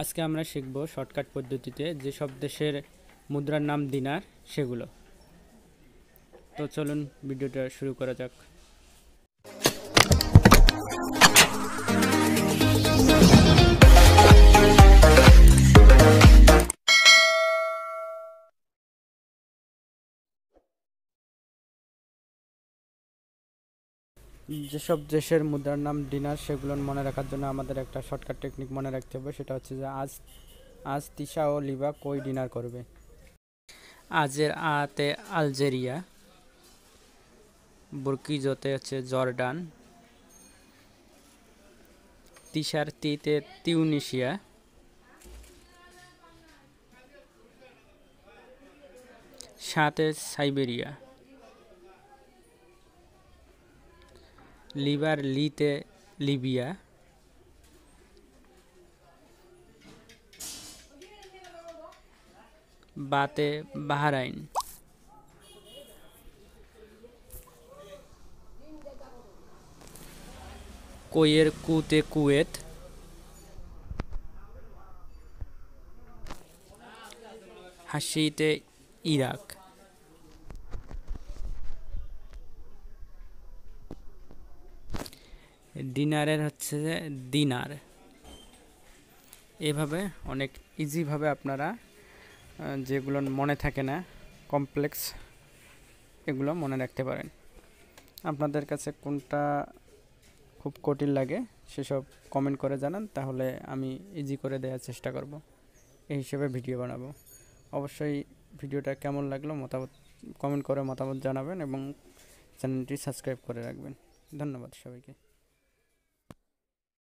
আজকে আমরা শিখব শর্টকাট পদ্ধতিতে যেসব দেশের মুদ্রার নাম দিনার সেগুলো তো চলুন ভিডিওটা শুরু করা যাক যেসব দেশের মুদ্রার নাম ডিনার সেগুলো মনে রাখার জন্য আমাদের একটা শর্টকাট টেকনিক মনে রাখতে হবে সেটা হচ্ছে যে আজ আজ তিশা ও লিবা কই ডিনার করবে আজের আতে আলজেরিয়া বুর্কিজতে হচ্ছে জর্ডান তিসার তিতে তিউনিশিয়া সাথে সাইবেরিয়া লিবার লিতে লিবিয়া বাতে বাহারাইন কোয়ের কুতে কুয়েত হাসিতে ইরাক ডিনারের হচ্ছে যে দিনার এভাবে অনেক ইজিভাবে আপনারা যেগুলো মনে থাকে না কমপ্লেক্স এগুলো মনে রাখতে পারেন আপনাদের কাছে কোনটা খুব কঠিন লাগে সেসব কমেন্ট করে জানান তাহলে আমি ইজি করে দেওয়ার চেষ্টা করব এই হিসেবে ভিডিও বানাবো অবশ্যই ভিডিওটা কেমন লাগলো মতামত কমেন্ট করে মতামত জানাবেন এবং চ্যানেলটি সাবস্ক্রাইব করে রাখবেন ধন্যবাদ সবাইকে